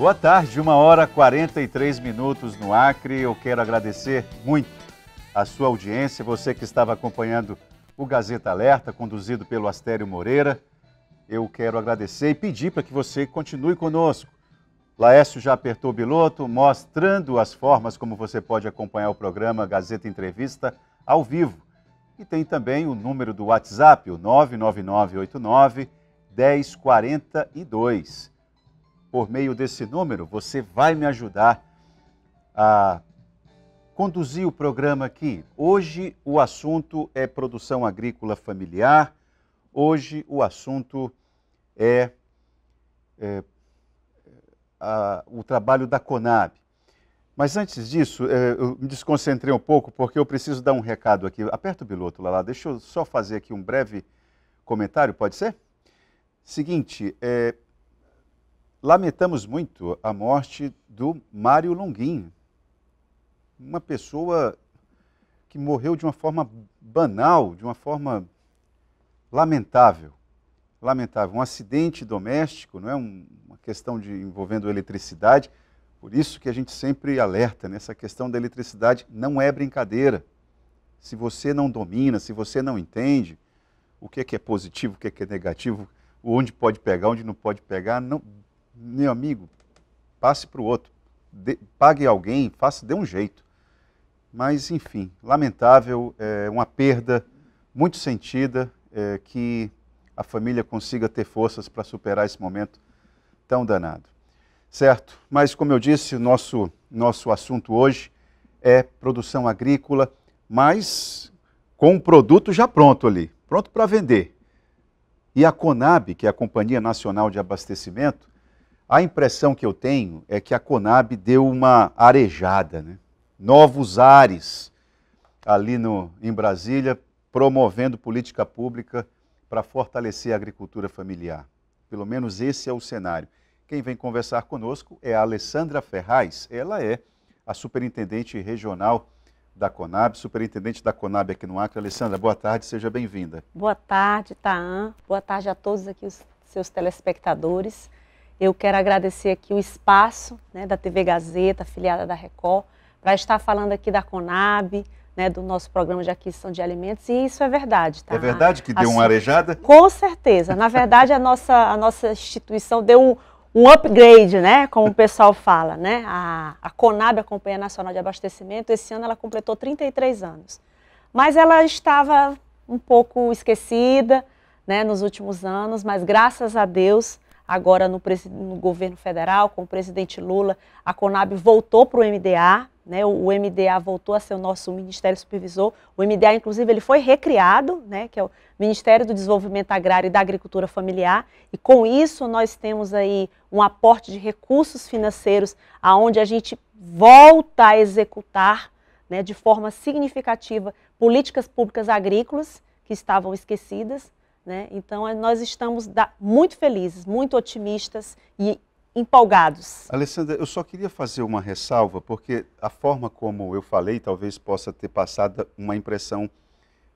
Boa tarde, uma hora 43 minutos no Acre. Eu quero agradecer muito a sua audiência, você que estava acompanhando o Gazeta Alerta, conduzido pelo Astério Moreira. Eu quero agradecer e pedir para que você continue conosco. Laércio já apertou o biloto, mostrando as formas como você pode acompanhar o programa Gazeta Entrevista ao vivo. E tem também o número do WhatsApp, o 99989 1042 por meio desse número, você vai me ajudar a conduzir o programa aqui. Hoje o assunto é produção agrícola familiar, hoje o assunto é, é a, o trabalho da Conab. Mas antes disso, é, eu me desconcentrei um pouco porque eu preciso dar um recado aqui. Aperta o piloto, lá, deixa eu só fazer aqui um breve comentário, pode ser? Seguinte, é, Lamentamos muito a morte do Mário Longuinho, uma pessoa que morreu de uma forma banal, de uma forma lamentável. Lamentável. Um acidente doméstico, não é um, uma questão de envolvendo eletricidade. Por isso que a gente sempre alerta nessa né? questão da eletricidade não é brincadeira. Se você não domina, se você não entende o que é que é positivo, o que é que é negativo, onde pode pegar, onde não pode pegar, não, meu amigo, passe para o outro, pague alguém, faça, dê um jeito. Mas, enfim, lamentável, é uma perda muito sentida, é, que a família consiga ter forças para superar esse momento tão danado. Certo, mas como eu disse, nosso, nosso assunto hoje é produção agrícola, mas com o produto já pronto ali, pronto para vender. E a CONAB, que é a Companhia Nacional de Abastecimento, a impressão que eu tenho é que a Conab deu uma arejada, né? novos ares ali no, em Brasília, promovendo política pública para fortalecer a agricultura familiar. Pelo menos esse é o cenário. Quem vem conversar conosco é a Alessandra Ferraz. Ela é a superintendente regional da Conab, superintendente da Conab aqui no Acre. Alessandra, boa tarde, seja bem-vinda. Boa tarde, Taan. Boa tarde a todos aqui os seus telespectadores. Eu quero agradecer aqui o espaço né, da TV Gazeta, afiliada da Record, para estar falando aqui da Conab, né, do nosso programa de aquisição de alimentos, e isso é verdade. Tá? É verdade que deu Assunto. uma assim, arejada? Com certeza. Na verdade, a nossa, a nossa instituição deu um, um upgrade, né, como o pessoal fala. Né? A, a Conab, a Companhia Nacional de Abastecimento, esse ano ela completou 33 anos. Mas ela estava um pouco esquecida né, nos últimos anos, mas graças a Deus agora no, no, governo federal, com o presidente Lula, a Conab voltou para o MDA, né, o MDA voltou a ser o nosso Ministério Supervisor. O MDA, inclusive, ele foi recriado, né, que é o Ministério do Desenvolvimento Agrário e da Agricultura Familiar, e com isso nós temos aí um aporte de recursos financeiros aonde a gente volta a executar né, de forma significativa políticas públicas agrícolas que estavam esquecidas, né? Então, é, nós estamos da, muito felizes, muito otimistas e empolgados. Alessandra, eu só queria fazer uma ressalva, porque a forma como eu falei talvez possa ter passado uma impressão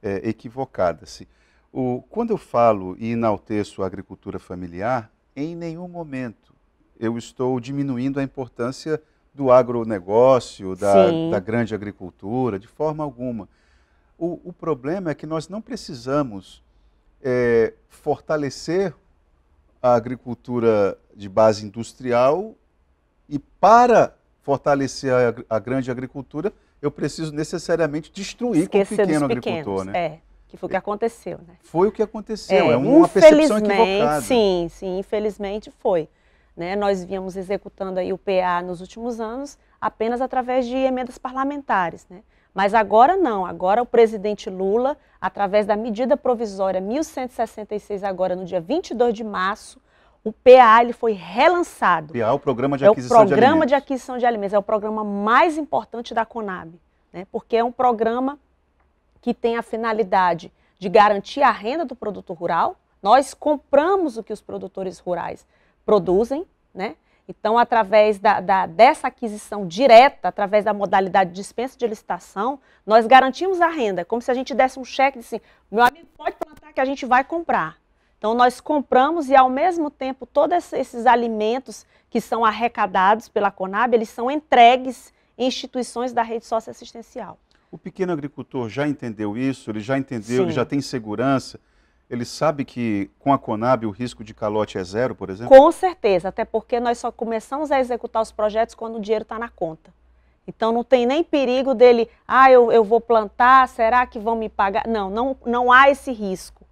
é, equivocada-se. Assim. Quando eu falo e enalteço a agricultura familiar, em nenhum momento eu estou diminuindo a importância do agronegócio, da, da grande agricultura, de forma alguma. O, o problema é que nós não precisamos é, fortalecer a agricultura de base industrial e para fortalecer a, a grande agricultura, eu preciso necessariamente destruir Esquecer com o pequeno agricultor, né? É, que foi o que é. aconteceu, né? Foi o que aconteceu, é, é uma percepção equivocada. Sim, sim, infelizmente foi. Né? Nós vínhamos executando aí o PA nos últimos anos apenas através de emendas parlamentares, né? Mas agora não, agora o presidente Lula, através da medida provisória 1166, agora no dia 22 de março, o PA ele foi relançado. PA é o Programa de é Aquisição de Alimentos. É o Programa de, de Aquisição de Alimentos, é o programa mais importante da Conab, né? porque é um programa que tem a finalidade de garantir a renda do produto rural. Nós compramos o que os produtores rurais produzem, né? Então, através da, da, dessa aquisição direta, através da modalidade de dispensa de licitação, nós garantimos a renda, é como se a gente desse um cheque e disse, meu amigo, pode plantar que a gente vai comprar. Então, nós compramos e, ao mesmo tempo, todos esses alimentos que são arrecadados pela Conab, eles são entregues em instituições da rede socioassistencial. O pequeno agricultor já entendeu isso? Ele já entendeu, Sim. ele já tem segurança? ele sabe que com a Conab o risco de calote é zero, por exemplo? Com certeza, até porque nós só começamos a executar os projetos quando o dinheiro está na conta. Então não tem nem perigo dele, ah, eu, eu vou plantar, será que vão me pagar? Não, não, não há esse risco,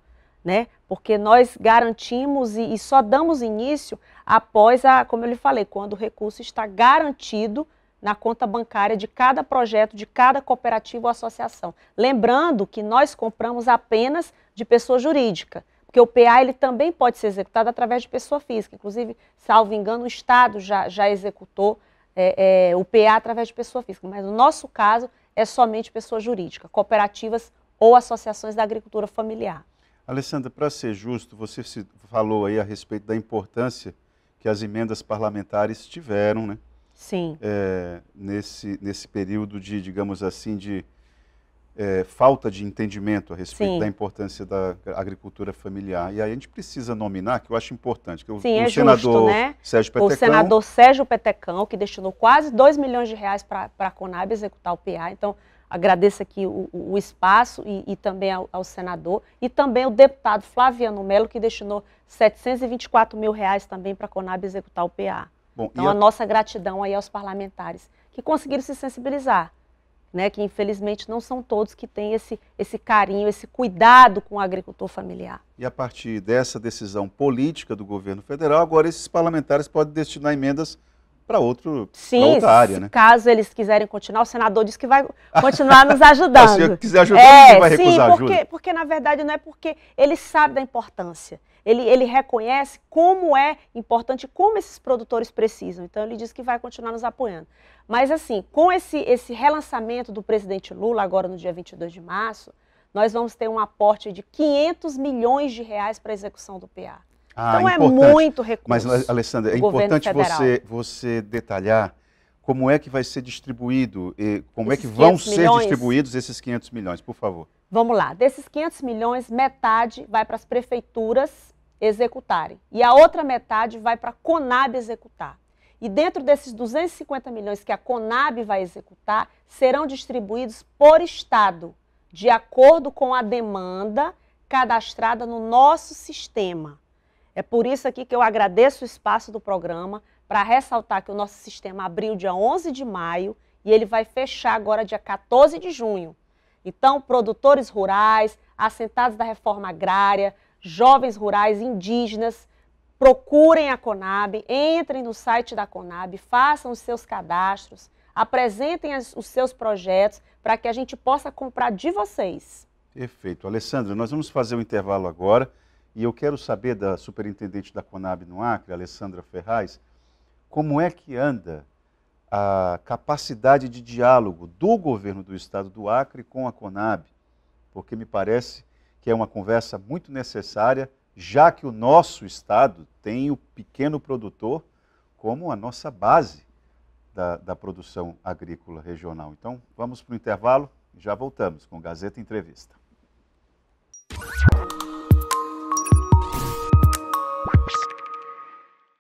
né? Porque nós garantimos e, e só damos início após a, como eu lhe falei, quando o recurso está garantido na conta bancária de cada projeto, de cada cooperativa ou associação. Lembrando que nós compramos apenas de pessoa jurídica, porque o PA ele também pode ser executado através de pessoa física. Inclusive, salvo engano, o Estado já, já executou é, é, o PA através de pessoa física, mas no nosso caso é somente pessoa jurídica, cooperativas ou associações da agricultura familiar. Alessandra, para ser justo, você falou aí a respeito da importância que as emendas parlamentares tiveram, né? Sim. É, nesse, nesse período de, digamos assim, de é, falta de entendimento a respeito Sim. da importância da agricultura familiar. E aí a gente precisa nominar, que eu acho importante, que o, Sim, o é senador justo, né? Sérgio Petecão... O senador Sérgio Petecão, que destinou quase 2 milhões de reais para a Conab executar o PA. Então, agradeço aqui o, o espaço e, e também ao, ao, senador. E também o deputado Flaviano Melo, que destinou 724 mil reais também para a Conab executar o PA. Bom, então, a... a nossa gratidão aí aos parlamentares que conseguiram se sensibilizar né, que infelizmente não são todos que têm esse, esse carinho, esse cuidado com o agricultor familiar. E a partir dessa decisão política do governo federal, agora esses parlamentares podem destinar emendas para outro Sim, outra área, né? caso eles quiserem continuar, o senador disse que vai continuar nos ajudando. se quiser ajudar, é, vai recusar sim, porque, ajuda. Porque, na verdade, não é porque ele sabe da importância ele, ele reconhece como é importante, como esses produtores precisam. Então ele diz que vai continuar nos apoiando. Mas assim, com esse, esse relançamento do presidente Lula agora no dia 22 de março, nós vamos ter um aporte de 500 milhões de reais para a execução do PA. Ah, então é importante. é muito recurso. Mas, Alessandra, é importante você, você detalhar como é que vai ser distribuído, como esses é que vão ser milhões? distribuídos esses 500 milhões, por favor. Vamos lá, desses 500 milhões, metade vai para as prefeituras executarem. E a outra metade vai para a Conab executar. E dentro desses 250 milhões que a Conab vai executar, serão distribuídos por Estado, de acordo com a demanda cadastrada no nosso sistema. É por isso aqui que eu agradeço o espaço do programa para ressaltar que o nosso sistema abriu dia 11 de maio e ele vai fechar agora dia 14 de junho. Então, produtores rurais, assentados da reforma agrária, jovens rurais indígenas, procurem a Conab, entrem no site da Conab, façam os seus cadastros, apresentem as, os seus projetos para que a gente possa comprar de vocês. Perfeito. Alessandra, nós vamos fazer o um intervalo agora e eu quero saber da superintendente da Conab no Acre, Alessandra Ferraz, como é que anda a capacidade de diálogo do governo do estado do Acre com a Conab, porque me parece que é uma conversa muito necessária, já que o nosso Estado tem o pequeno produtor como a nossa base da, da produção agrícola regional. Então, vamos para o intervalo e já voltamos com Gazeta Entrevista.